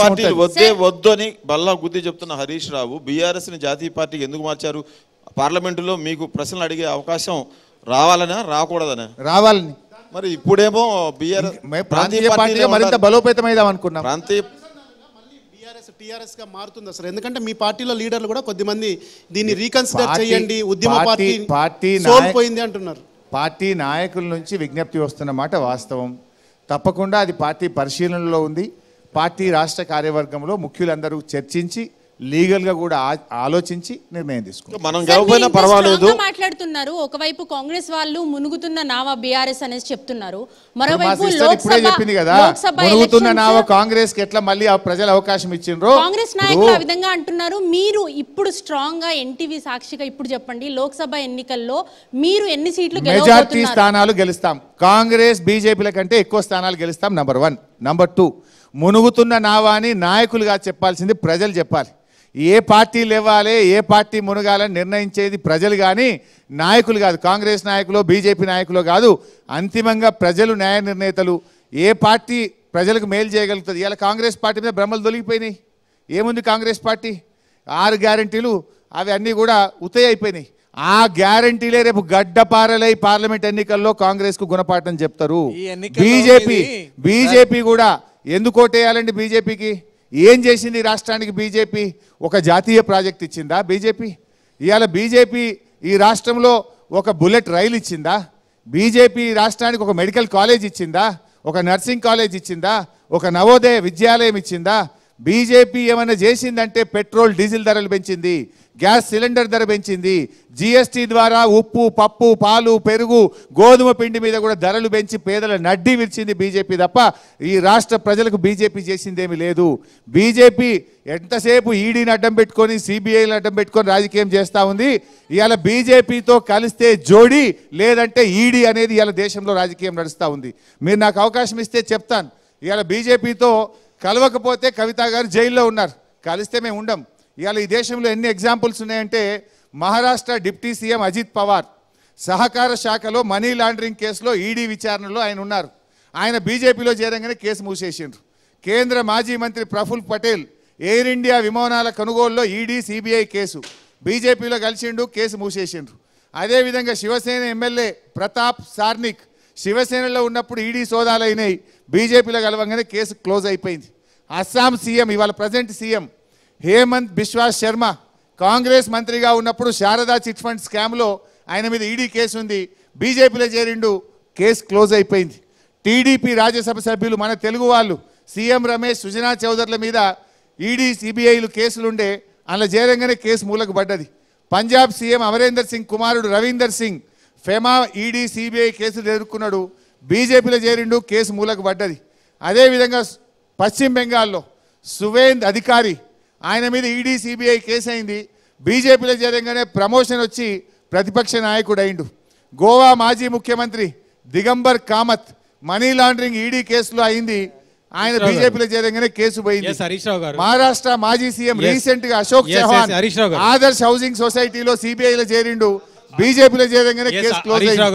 పార్టీలు వద్దే వద్దు అని బల్లా గుద్ది చెప్తున్న హరీష్ రావు బీఆర్ఎస్ ని జాతీయ పార్టీకి ఎందుకు మార్చారు పార్లమెంటులో మీకు ప్రశ్నలు అడిగే అవకాశం రావాలనా రాకూడదనా రావాలని మరి ఇప్పుడేమో బీఆర్ఎస్ ప్రాంతీయ పార్టీ మరింత టీఆర్ఎస్ గా మారుతుంది అసలు ఎందుకంటే మీ పార్టీలో లీడర్లు కూడా కొద్దిమంది దీన్ని రీకన్సిడర్ చేయండి ఉద్యమ పార్టీ పార్టీ పోయింది అంటున్నారు పార్టీ నాయకుల నుంచి విజ్ఞప్తి వస్తున్న మాట వాస్తవం తప్పకుండా అది పార్టీ పరిశీలనలో ఉంది పార్టీ రాష్ట్ర కార్యవర్గంలో ముఖ్యులందరూ చర్చించి లీగల్ గా కూడా ఆలోచించి నిర్ణయం తీసుకుంటారు పర్వాలేదు మాట్లాడుతున్నారు ఒకవైపు కాంగ్రెస్ వాళ్ళు మునుగుతున్న నావ బిఆర్ఎస్ అనేసి చెప్తున్నారు మరోవైపు చెప్పింది కదా మునుగుతున్న నావ కాంగ్రెస్ కి ఎట్లా మళ్ళీ ఆ ప్రజలు అవకాశం ఇచ్చిండ్రు కాంగ్రెస్ నాయకులు ఆ విధంగా అంటున్నారు మీరు ఇప్పుడు స్ట్రాంగ్ గా ఎన్టీవీ సాక్షిగా ఇప్పుడు చెప్పండి లోక్సభ ఎన్నికల్లో మీరు ఎన్ని సీట్లు మెజార్టీ స్థానాలు గెలుస్తాం కాంగ్రెస్ బీజేపీల కంటే ఎక్కువ స్థానాలు గెలుస్తాం నంబర్ వన్ నంబర్ టూ మునుగుతున్న నావాని నాయకులుగా చెప్పాల్సింది ప్రజలు చెప్పాలి ఏ పార్టీ లేవాలి ఏ పార్టీ మునగాలని నిర్ణయించేది ప్రజలు కానీ నాయకులు కాదు కాంగ్రెస్ నాయకులు బీజేపీ నాయకులు కాదు అంతిమంగా ప్రజలు న్యాయ నిర్ణేతలు ఏ పార్టీ ప్రజలకు మేలు చేయగలుగుతుంది ఇలా కాంగ్రెస్ పార్టీ మీద భ్రమలు దొలిగిపోయినాయి ఏముంది కాంగ్రెస్ పార్టీ ఆరు గ్యారంటీలు అవి అన్నీ కూడా ఉతయ్ అయిపోయినాయి ఆ గ్యారంటీలే రేపు గడ్డపారలై పార్లమెంట్ ఎన్నికల్లో కాంగ్రెస్ కు గుణపాఠం చెప్తారు బీజేపీ బీజేపీ కూడా ఎందుకు ఓటేయాలండి బీజేపీకి ఏం చేసింది రాష్ట్రానికి బీజేపీ ఒక జాతీయ ప్రాజెక్ట్ ఇచ్చిందా బీజేపీ ఇవాళ బీజేపీ ఈ రాష్ట్రంలో ఒక బుల్లెట్ రైలు ఇచ్చిందా బీజేపీ రాష్ట్రానికి ఒక మెడికల్ కాలేజ్ ఇచ్చిందా ఒక నర్సింగ్ కాలేజ్ ఇచ్చిందా ఒక నవోదయ విద్యాలయం ఇచ్చిందా బీజేపీ ఏమైనా చేసిందంటే పెట్రోల్ డీజిల్ ధరలు పెంచింది గ్యాస్ సిలిండర్ ధర పెంచింది జిఎస్టీ ద్వారా ఉప్పు పప్పు పాలు పెరుగు గోధుమ పిండి మీద కూడా ధరలు పెంచి పేదల నడ్డి విరిచింది బీజేపీ తప్ప ఈ రాష్ట్ర ప్రజలకు బీజేపీ చేసిందేమీ లేదు బీజేపీ ఎంతసేపు ఈడీని అడ్డం పెట్టుకొని సిబిఐని అడ్డం పెట్టుకొని రాజకీయం చేస్తూ ఉంది ఇవాళ బీజేపీతో కలిస్తే జోడి లేదంటే ఈడీ అనేది ఇవాళ దేశంలో రాజకీయం నడుస్తూ ఉంది మీరు నాకు అవకాశం ఇస్తే చెప్తాను ఇవాళ బీజేపీతో కలవకపోతే కవిత గారు జైల్లో ఉన్నారు కలిస్తే మేము ఉండం ఇవాళ ఈ దేశంలో ఎన్ని ఎగ్జాంపుల్స్ ఉన్నాయంటే మహారాష్ట్ర డిప్టీ సీఎం అజిత్ పవార్ సహకార శాఖలో మనీ లాండరింగ్ కేసులో ఈడీ విచారణలో ఆయన ఉన్నారు ఆయన బీజేపీలో చేరంగానే కేసు మూసేసిండ్రు కేంద్ర మాజీ మంత్రి ప్రఫుల్ పటేల్ ఎయిర్ ఇండియా విమానాల కొనుగోలులో ఈడీ సిబిఐ కేసు బీజేపీలో కలిసిండు కేసు మూసేసిండ్రు అదేవిధంగా శివసేన ఎమ్మెల్యే ప్రతాప్ సార్నిక్ శివసేనలో ఉన్నప్పుడు ఈడీ సోదాలు అయినాయి బీజేపీలో కలవంగానే కేసు క్లోజ్ అయిపోయింది అస్సాం సీఎం ఇవాళ ప్రజెంట్ సీఎం హేమంత్ బిశ్వాస్ శర్మ కాంగ్రెస్ మంత్రిగా ఉన్నప్పుడు శారదా చిట్ ఫండ్ స్కామ్లో ఆయన మీద ఈడీ కేసు ఉంది బీజేపీలో చేరిండు కేసు క్లోజ్ అయిపోయింది టీడీపీ రాజ్యసభ సభ్యులు మన తెలుగు వాళ్ళు సీఎం రమేష్ సుజనా చౌదరుల మీద ఈడీ సిబిఐలు కేసులుండే అలా చేరంగానే కేసు మూలకు పడ్డది పంజాబ్ సీఎం అమరేందర్ సింగ్ కుమారుడు Ravinder Singh FEMA ED CBI కేసులు ఎదుర్కొన్నాడు బీజేపీలో చేరిండు కేసు మూలకు పడ్డది అదేవిధంగా పశ్చిమ బెంగాల్లో సువేంద్ అధికారి ఆయన మీద ఈడీ సిబిఐ కేసు అయింది బీజేపీలో చేరంగానే ప్రమోషన్ వచ్చి ప్రతిపక్ష నాయకుడు అయిండు గోవా మాజీ ముఖ్యమంత్రి Digambar Kamat money laundering ED కేసులో అయింది ఆయన బీజేపీలో చేరంగానే కేసు పోయింది మహారాష్ట్ర మాజీ సీఎం రీసెంట్ గా అశోక్ చౌహాన్ ఆదర్శ్ హౌసింగ్ సొసైటీలో సిబిఐలో చేరిండు బీజేపీలో చేరంగానే కేసు క్లోజ్ అయింది